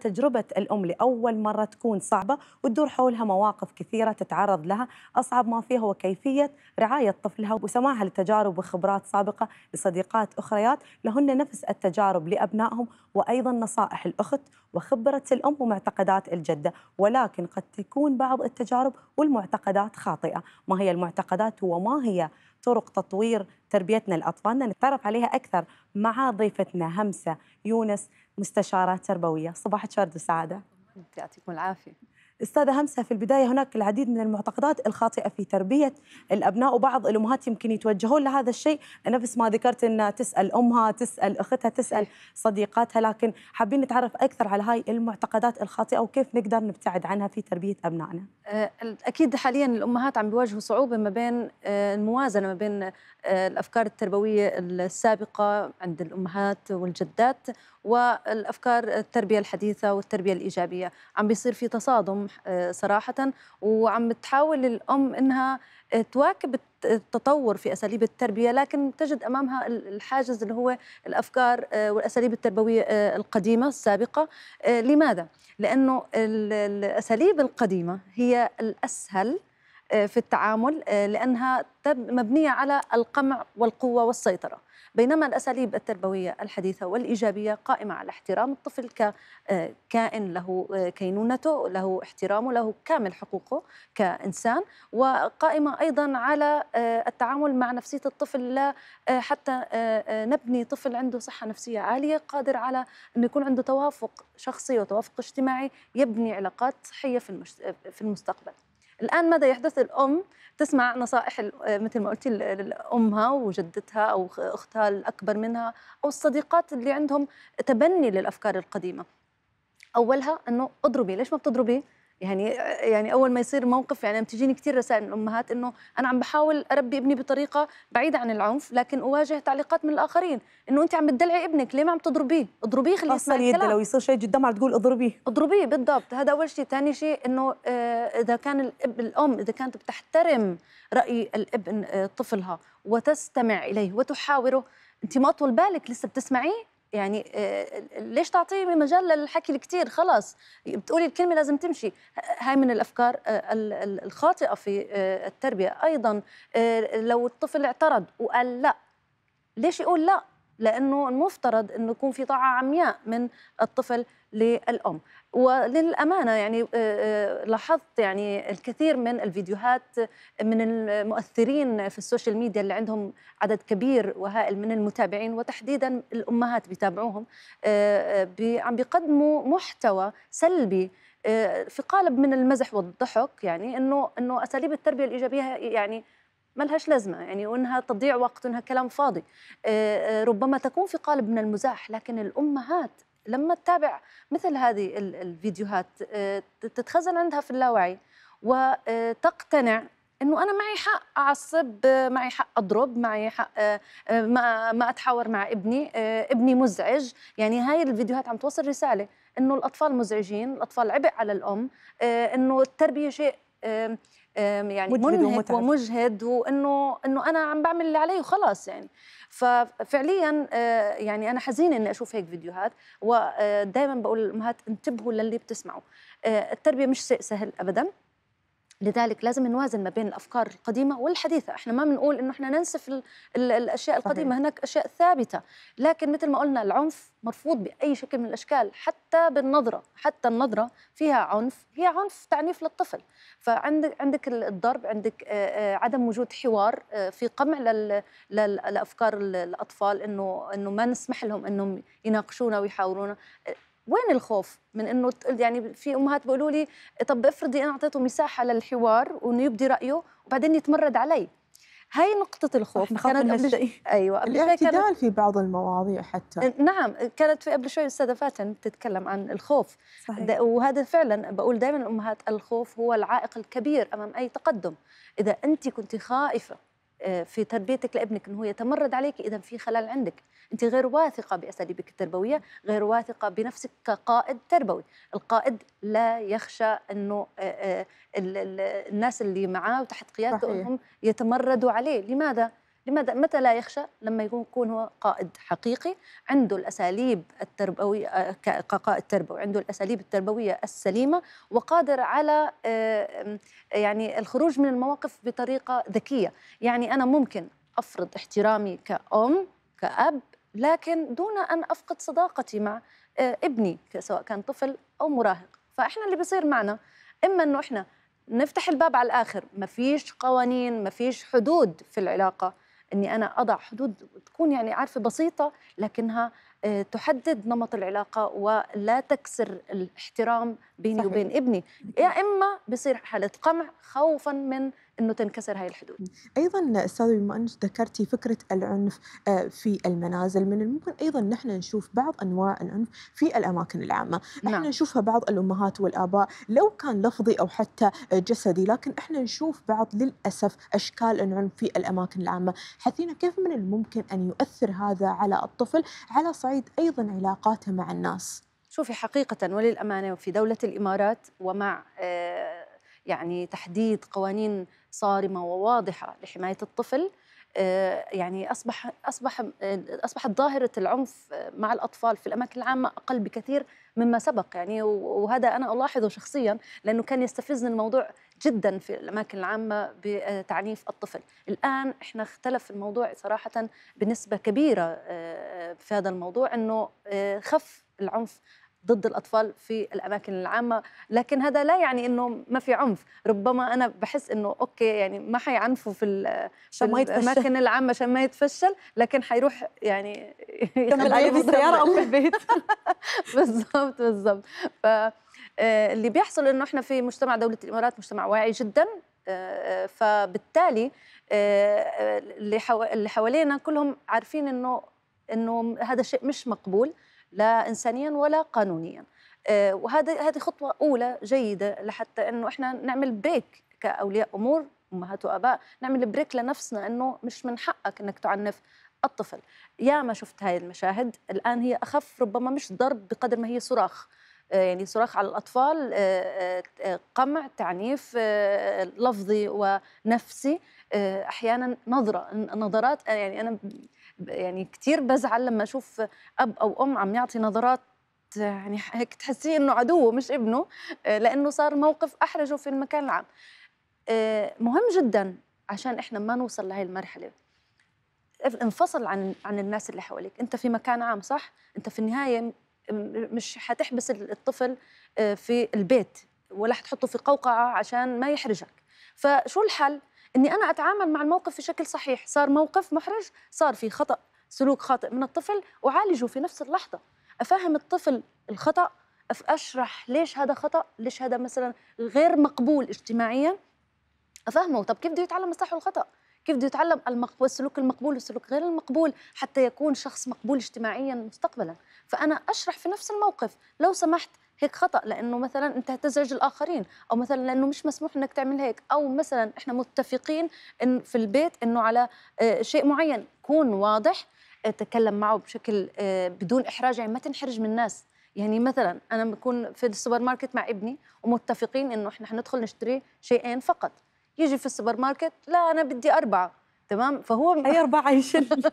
تجربة الأم لأول مرة تكون صعبة وتدور حولها مواقف كثيرة تتعرض لها أصعب ما فيها هو كيفية رعاية طفلها وسماعها لتجارب وخبرات سابقة لصديقات أخريات لهن نفس التجارب لأبنائهم وأيضا نصائح الأخت وخبرة الأم ومعتقدات الجدة ولكن قد تكون بعض التجارب والمعتقدات خاطئة ما هي المعتقدات وما هي طرق تطوير تربيتنا لأطفالنا نتعرف عليها أكثر مع ضيفتنا همسة يونس مستشارة تربوية صباح الشرد وسعادة يعطيكم العافية استاذه همسه في البدايه هناك العديد من المعتقدات الخاطئه في تربيه الابناء وبعض الامهات يمكن يتوجهون لهذا الشيء نفس ما ذكرت ان تسال امها تسال اختها تسال صديقاتها لكن حابين نتعرف اكثر على هاي المعتقدات الخاطئه وكيف نقدر نبتعد عنها في تربيه ابنائنا آه، اكيد حاليا الامهات عم بيواجهوا صعوبه ما بين آه، الموازنه ما بين آه، الافكار التربويه السابقه عند الامهات والجدات والافكار التربيه الحديثه والتربيه الايجابيه عم بيصير في تصادم آه، صراحه وعم تحاول الام انها آه، تواكب التطور في اساليب التربيه لكن تجد امامها الحاجز اللي هو الافكار آه، والاساليب التربويه القديمه السابقه لماذا لانه الاساليب القديمه هي الاسهل في التعامل آه، لأنها مبنية على القمع والقوة والسيطرة بينما الأساليب التربوية الحديثة والإيجابية قائمة على احترام الطفل ككائن آه، له آه، كينونته له احترامه له كامل حقوقه كإنسان وقائمة أيضا على التعامل مع نفسية الطفل لا حتى نبني طفل عنده صحة نفسية عالية قادر على أن يكون عنده توافق شخصي وتوافق اجتماعي يبني علاقات صحية في المستقبل الآن ماذا يحدث الأم تسمع نصائح آه، مثل ما قلتي لأمها وجدتها أو أختها الأكبر منها أو الصديقات اللي عندهم تبني للأفكار القديمة أولها أنه اضربي ليش ما بتضربي يعني يعني اول ما يصير موقف يعني بتجيني كثير رسائل من الامهات انه انا عم بحاول اربي ابني بطريقه بعيده عن العنف لكن اواجه تعليقات من الاخرين انه انت عم بتدلعي ابنك ليه ما عم تضربيه اضربيه خليه يسمع الكلام لو يصير شيء قدام عم تقول اضربيه اضربيه بالضبط هذا اول شيء ثاني شيء انه آه، اذا كان الاب الام اذا كانت بتحترم راي الابن آه، طفلها وتستمع اليه وتحاوره انت ما طول بالك لسه بتسمعيه يعني آه، ليش تعطيه مجال للحكي الكثير خلاص بتقولي الكلمه لازم تمشي هاي من الافكار آه، الخاطئه في آه، التربيه ايضا لو الطفل اعترض وقال لا ليش يقول لا لانه المفترض انه يكون في طاعه عمياء من الطفل للام وللامانه يعني آه، آه، لاحظت يعني الكثير من الفيديوهات من المؤثرين في السوشيال ميديا اللي عندهم عدد كبير وهائل من المتابعين وتحديدا الامهات بيتابعوهم آه، عم بيقدموا محتوى سلبي في قالب من المزح والضحك يعني انه انه اساليب التربيه الايجابيه يعني ما لهاش لازمة يعني وإنها تضيع وقت وإنها كلام فاضي ربما تكون في قالب من المزاح لكن الأمهات لما تتابع مثل هذه الفيديوهات آه، تتخزن عندها في اللاوعي وتقتنع آه، انه انا معي حق اعصب معي حق اضرب معي حق آه، ما ما اتحاور مع ابني ابني مزعج يعني هاي الفيديوهات عم توصل رساله انه الاطفال مزعجين الاطفال عبء على الام انه التربيه شيء يعني منهك ومجهد وانه انه انا عم بعمل اللي علي وخلاص يعني ففعليا آه، يعني انا حزينه اني اشوف هيك فيديوهات ودائما آه، بقول للامهات انتبهوا للي بتسمعوا آه، التربيه مش شيء سهل ابدا لذلك لازم نوازن ما بين الافكار القديمه والحديثه احنا ما بنقول انه احنا ننسف الـ الـ الاشياء القديمه صحيح. هناك اشياء ثابته لكن مثل ما قلنا العنف مرفوض باي شكل من الاشكال حتى بالنظره حتى النظره فيها عنف هي عنف تعنيف للطفل فعندك عندك الضرب عندك آه، آه، عدم وجود حوار آه، في قمع للافكار الاطفال انه انه ما نسمح لهم انهم يناقشونا ويحاورونا وين الخوف من انه يعني في امهات بيقولوا لي طب افرضي انا اعطيته مساحه للحوار وانه يبدي رايه وبعدين يتمرد علي هي نقطة الخوف كانت أيوة، قبل شوي ايوه قبل الاعتدال كانت... في بعض المواضيع حتى نعم كانت في قبل شوي استاذة فاتن تتكلم عن الخوف صحيح. وهذا فعلا بقول دائما الامهات الخوف هو العائق الكبير امام اي تقدم اذا انت كنت خائفة آه، في تربيتك لابنك انه هو يتمرد عليك اذا في خلل عندك انت غير واثقه باساليبك التربويه غير واثقه بنفسك كقائد تربوي القائد لا يخشى انه آه، آه، الناس اللي معاه وتحت قيادته انهم يتمردوا عليه لماذا لماذا متى لا يخشى لما يكون هو قائد حقيقي عنده الاساليب التربويه آه، كقائد تربوي عنده الاساليب التربويه السليمه وقادر على يعني الخروج من المواقف بطريقه ذكيه يعني انا ممكن افرض احترامي كأم كأب لكن دون ان افقد صداقتي مع آه، ابني سواء كان طفل او مراهق فاحنا اللي بيصير معنا اما انه احنا نفتح الباب على الاخر ما فيش قوانين ما فيش حدود في العلاقه اني انا اضع حدود تكون يعني عارفه بسيطه لكنها آه، تحدد نمط العلاقه ولا تكسر الاحترام بيني صحيح. وبين ابني يا اما بصير حاله قمع خوفا من انه تنكسر هاي الحدود ايضا استاذ بما انك ذكرتي فكره العنف آه، في المنازل من الممكن ايضا نحن نشوف بعض انواع العنف في الاماكن العامه نعم. احنا نشوفها بعض الامهات والاباء لو كان لفظي او حتى جسدي لكن احنا نشوف بعض للاسف اشكال العنف في الاماكن العامه حثينا كيف من الممكن ان يؤثر هذا على الطفل على صعيد ايضا علاقاته مع الناس شوفي حقيقة وللأمانة في دولة الإمارات ومع آه، يعني تحديد قوانين صارمه وواضحه لحمايه الطفل آه، يعني اصبح اصبح آه، اصبحت ظاهره العنف مع الاطفال في الاماكن العامه اقل بكثير مما سبق يعني وهذا انا الاحظه شخصيا لانه كان يستفزني الموضوع جدا في الاماكن العامه بتعنيف الطفل الان احنا اختلف الموضوع صراحه بنسبه كبيره آه، في هذا الموضوع انه خف العنف ضد الأطفال في الأماكن العامة لكن هذا لا يعني أنه ما في عنف ربما أنا بحس أنه أوكي يعني ما حيعنفوا في, في الأماكن العامة عشان ما يتفشل لكن حيروح يعني يكمل أي في السيارة أو في البيت بالضبط بالضبط فاللي آه، بيحصل أنه إحنا في مجتمع دولة الإمارات مجتمع واعي جداً آه، آه، فبالتالي اللي حوالينا كلهم عارفين انه انه هذا شيء مش مقبول لا انسانيا ولا قانونيا آه، وهذا هذه خطوه اولى جيده لحتى انه احنا نعمل بريك كاولياء امور امهات واباء نعمل بريك لنفسنا انه مش من حقك انك تعنف الطفل يا ما شفت هاي المشاهد الان هي اخف ربما مش ضرب بقدر ما هي صراخ آه، يعني صراخ على الاطفال آه، قمع تعنيف لفظي ونفسي احيانا نظره نظرات يعني انا يعني كثير بزعل لما اشوف اب او ام عم يعطي نظرات يعني هيك تحسيه انه عدوه مش ابنه آه، لانه صار موقف احرجه في المكان العام آه، مهم جدا عشان احنا ما نوصل لهي المرحله انفصل عن عن الناس اللي حواليك انت في مكان عام صح انت في النهايه مش حتحبس الطفل آه، في البيت ولا حتحطه في قوقعه عشان ما يحرجك فشو الحل اني انا اتعامل مع الموقف بشكل صحيح صار موقف محرج صار في خطا سلوك خاطئ من الطفل اعالجه في نفس اللحظه افهم الطفل الخطا اشرح ليش هذا خطا ليش هذا مثلا غير مقبول اجتماعيا افهمه طب كيف بده يتعلم الصح والخطا كيف بده يتعلم المقبول السلوك المقبول والسلوك غير المقبول حتى يكون شخص مقبول اجتماعيا مستقبلا فانا اشرح في نفس الموقف لو سمحت هيك خطا لانه مثلا انت هتزعج الاخرين او مثلا لانه مش مسموح انك تعمل هيك او مثلا احنا متفقين ان في البيت انه على آه، شيء معين كون واضح تكلم معه بشكل آه، بدون احراج يعني ما تنحرج من الناس يعني مثلا انا بكون في السوبر ماركت مع ابني ومتفقين انه احنا حندخل نشتري شيئين فقط يجي في السوبر ماركت لا انا بدي اربعه تمام فهو اي اربعه يشيل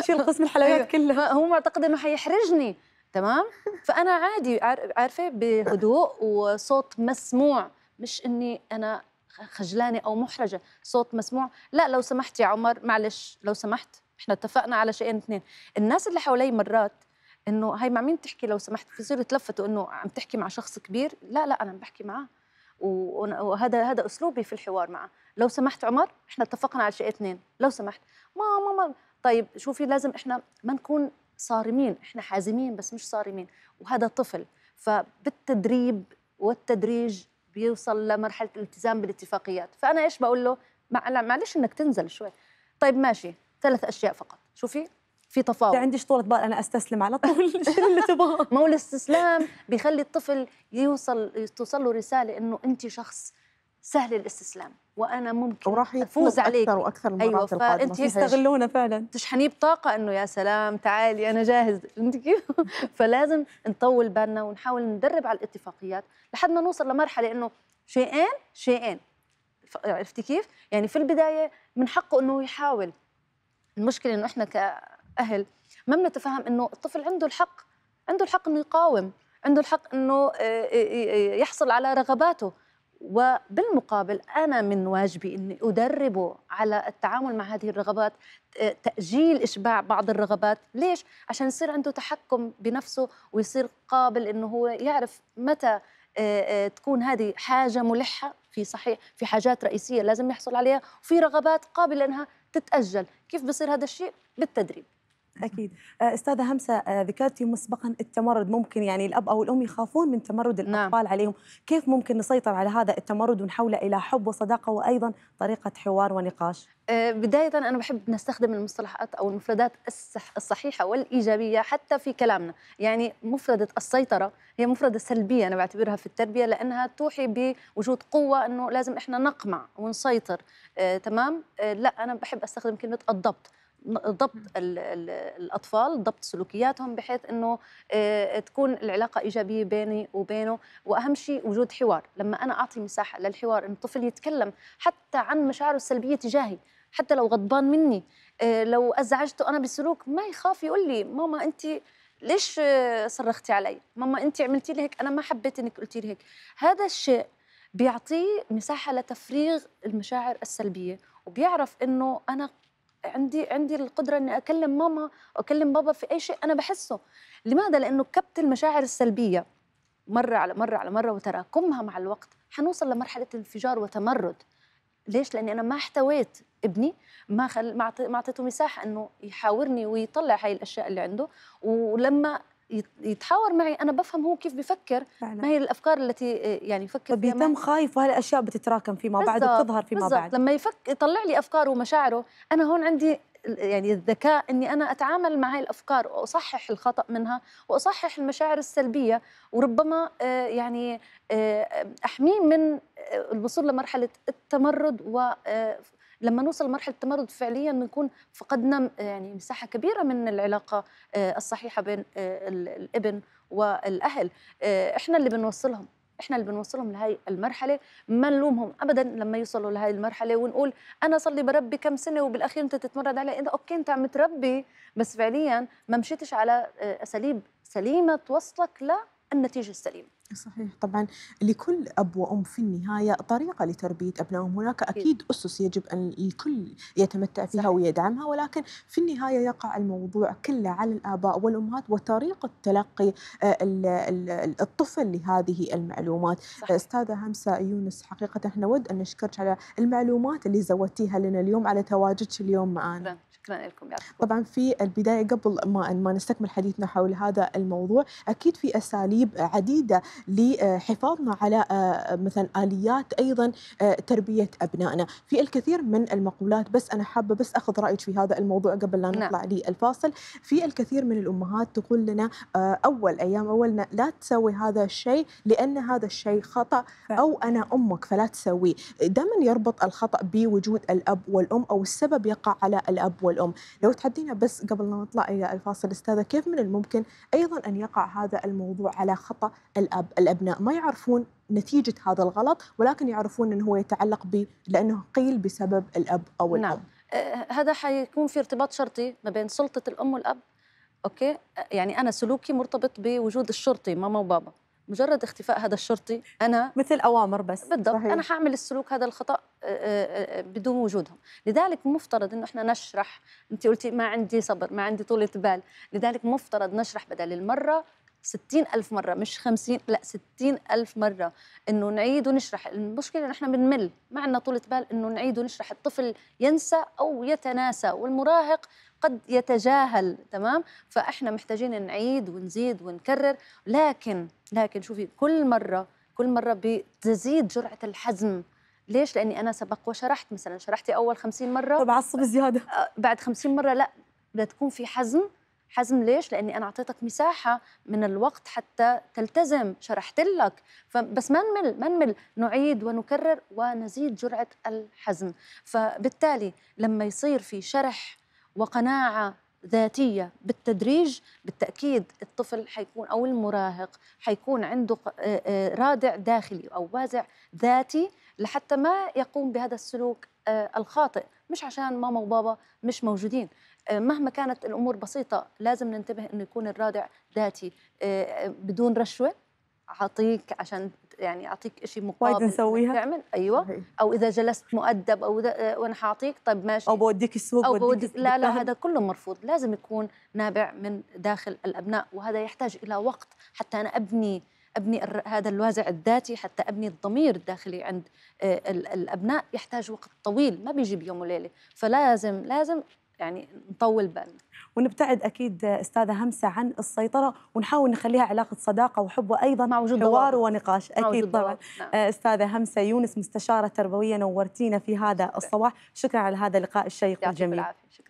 يشيل قسم الحلويات أيوه. كلها هو معتقد انه حيحرجني تمام فانا عادي عارفه بهدوء وصوت مسموع مش اني انا خجلانه او محرجه صوت مسموع لا لو سمحت يا عمر معلش لو سمحت احنا اتفقنا على شيئين اثنين الناس اللي حوالي مرات انه هاي مع مين بتحكي لو سمحت بصيروا يتلفتوا انه عم تحكي مع شخص كبير لا لا انا عم بحكي معاه وهذا هذا اسلوبي في الحوار معه لو سمحت عمر احنا اتفقنا على شيء اثنين لو سمحت ما ما ما طيب شوفي لازم احنا ما نكون صارمين احنا حازمين بس مش صارمين وهذا طفل فبالتدريب والتدريج بيوصل لمرحله الالتزام بالاتفاقيات فانا ايش بقول له معلش انك تنزل شوي طيب ماشي ثلاث اشياء فقط شوفي في تفاوض عندي طولة بال انا استسلم على طول شو اللي تبغاه ما هو الاستسلام بيخلي الطفل يوصل توصل له رساله انه انت شخص سهل الاستسلام وانا ممكن وراح افوز عليك اكثر واكثر المرات أيوة فانت يستغلونا فعلا تشحنيه بطاقه انه يا سلام تعالي انا جاهز انت كيف فلازم نطول بالنا ونحاول ندرب على الاتفاقيات لحد ما نوصل لمرحله انه شيئين شيئين عرفتي كيف يعني في البدايه من حقه انه يحاول المشكله انه احنا كاهل ما بنتفهم انه الطفل عنده الحق عنده الحق انه يقاوم عنده الحق انه آه، آه، آه، يحصل على رغباته وبالمقابل أنا من واجبي أني أدربه على التعامل مع هذه الرغبات آه، تأجيل إشباع بعض الرغبات ليش؟ عشان يصير عنده تحكم بنفسه ويصير قابل أنه هو يعرف متى آه، آه، تكون هذه حاجة ملحة في صحيح في حاجات رئيسية لازم يحصل عليها وفي رغبات قابلة أنها تتأجل كيف بصير هذا الشيء؟ بالتدريب اكيد آه، استاذه همسه آه، ذكرتي مسبقا التمرد ممكن يعني الاب او الام يخافون من تمرد نعم. الاطفال نعم. عليهم كيف ممكن نسيطر على هذا التمرد ونحوله الى حب وصداقه وايضا طريقه حوار ونقاش آه، بداية أنا بحب نستخدم المصطلحات أو المفردات الصح الصحيحة والإيجابية حتى في كلامنا يعني مفردة السيطرة هي مفردة سلبية أنا بعتبرها في التربية لأنها توحي بوجود قوة أنه لازم إحنا نقمع ونسيطر آه، تمام آه، لا أنا بحب أستخدم كلمة الضبط ضبط الاطفال ضبط سلوكياتهم بحيث انه آه، تكون العلاقه ايجابيه بيني وبينه واهم شيء وجود حوار لما انا اعطي مساحه للحوار ان الطفل يتكلم حتى عن مشاعره السلبيه تجاهي حتى لو غضبان مني آه، لو ازعجته انا بسلوك ما يخاف يقول لي ماما انت ليش صرختي علي ماما انت عملتي لي هيك انا ما حبيت انك قلتي لي هيك هذا الشيء بيعطيه مساحه لتفريغ المشاعر السلبيه وبيعرف انه انا عندي عندي القدره اني اكلم ماما اكلم بابا في اي شيء انا بحسه لماذا لانه كبت المشاعر السلبيه مره على مره على مره وتراكمها مع الوقت حنوصل لمرحله انفجار وتمرد ليش لاني انا ما احتويت ابني ما خل... ما اعطيته مساحه انه يحاورني ويطلع هاي الاشياء اللي عنده ولما يتحاور معي انا بفهم هو كيف بفكر فعلا. ما هي الافكار التي آه، يعني يفكر فيها بيتم خايف وهالاشياء بتتراكم فيما بعد وبتظهر فيما بعد لما يفك يطلع لي افكاره ومشاعره انا هون عندي يعني الذكاء اني انا اتعامل مع هاي الافكار واصحح الخطا منها واصحح المشاعر السلبيه وربما آه، يعني آه، احميه من الوصول لمرحله التمرد و لما نوصل لمرحله التمرد فعليا بنكون فقدنا يعني مساحه كبيره من العلاقه آه، الصحيحه بين آه، الابن والاهل آه، احنا اللي بنوصلهم احنا اللي بنوصلهم لهي المرحله ما نلومهم ابدا لما يوصلوا لهي المرحله ونقول انا صار لي بربي كم سنه وبالاخير انت تتمرد علي انت اوكي انت عم تربي بس فعليا ما مشيتش على اساليب سليمه توصلك للنتيجه السليمه صحيح طبعا لكل اب وام في النهايه طريقه لتربيه ابنائهم هناك اكيد اسس يجب ان الكل يتمتع فيها صحيح. ويدعمها ولكن في النهايه يقع الموضوع كله على الاباء والامهات وطريقه تلقي آه، الطفل لهذه المعلومات صحيح. استاذه همسه يونس حقيقه احنا نود ان نشكرك على المعلومات اللي زودتيها لنا اليوم على تواجدك اليوم معنا شكرا لكم يا رب. طبعا في البدايه قبل ما ما نستكمل حديثنا حول هذا الموضوع اكيد في اساليب عديده لحفاظنا على آه، مثلا اليات ايضا آه، تربيه ابنائنا في الكثير من المقولات بس انا حابه بس اخذ رايك في هذا الموضوع قبل لا نطلع نعم. للفاصل في الكثير من الامهات تقول لنا آه، اول ايام اولنا لا تسوي هذا الشيء لان هذا الشيء خطا او انا امك فلا تسويه دائما يربط الخطا بوجود الاب والام او السبب يقع على الاب والام الأم لو تحدينا بس قبل ما نطلع إلى الفاصل أستاذة كيف من الممكن أيضا أن يقع هذا الموضوع على خطأ الأب الأبناء ما يعرفون نتيجة هذا الغلط ولكن يعرفون أنه هو يتعلق ب لأنه قيل بسبب الأب أو الأم نعم. أه، هذا حيكون في ارتباط شرطي ما بين سلطة الأم والأب أوكي أه، يعني أنا سلوكي مرتبط بوجود الشرطي ماما وبابا مجرد اختفاء هذا الشرطي انا مثل اوامر بس بالضبط صحيح. انا حاعمل السلوك هذا الخطا آه، آه، آه، بدون وجودهم لذلك مفترض انه احنا نشرح انت قلتي ما عندي صبر ما عندي طولة بال لذلك مفترض نشرح بدل المره ستين ألف مرة مش خمسين لا ستين ألف مرة إنه نعيد ونشرح المشكلة نحن بنمل ما عندنا طولة بال إنه نعيد ونشرح الطفل ينسى أو يتناسى والمراهق قد يتجاهل تمام فاحنا محتاجين نعيد ونزيد ونكرر لكن لكن شوفي كل مره كل مره بتزيد جرعه الحزم ليش؟ لاني انا سبق وشرحت مثلا شرحتي اول 50 مره طب عصب زياده آه، بعد 50 مره لا بدها تكون في حزم حزم ليش؟ لاني انا اعطيتك مساحه من الوقت حتى تلتزم، شرحت لك، فبس ما نمل ما نمل، نعيد ونكرر ونزيد جرعه الحزم، فبالتالي لما يصير في شرح وقناعه ذاتيه بالتدريج بالتاكيد الطفل حيكون او المراهق حيكون عنده آه، آه، رادع داخلي او وازع ذاتي لحتى ما يقوم بهذا السلوك آه، الخاطئ مش عشان ماما وبابا مش موجودين مهما كانت الامور بسيطه لازم ننتبه انه يكون الرادع ذاتي بدون رشوه اعطيك عشان يعني اعطيك شيء مقابل وايد نسويها تعمل ايوه هي. او اذا جلست مؤدب او آه، وانا حاعطيك طيب ماشي او بوديك السوق او بوديك لا لا هذا كله مرفوض لازم يكون نابع من داخل الابناء وهذا يحتاج الى وقت حتى انا ابني ابني هذا الوازع الذاتي حتى ابني الضمير الداخلي عند آه، الابناء يحتاج وقت طويل ما بيجي بيوم وليله فلازم لازم يعني نطول بالنا ونبتعد اكيد استاذه همسه عن السيطره ونحاول نخليها علاقه صداقه وحب وايضا مع وجود حوار دوار. ونقاش اكيد طبعا نعم. استاذه همسه يونس مستشاره تربويه نورتينا في هذا الصباح شكرا على هذا اللقاء الشيق والجميل شكرا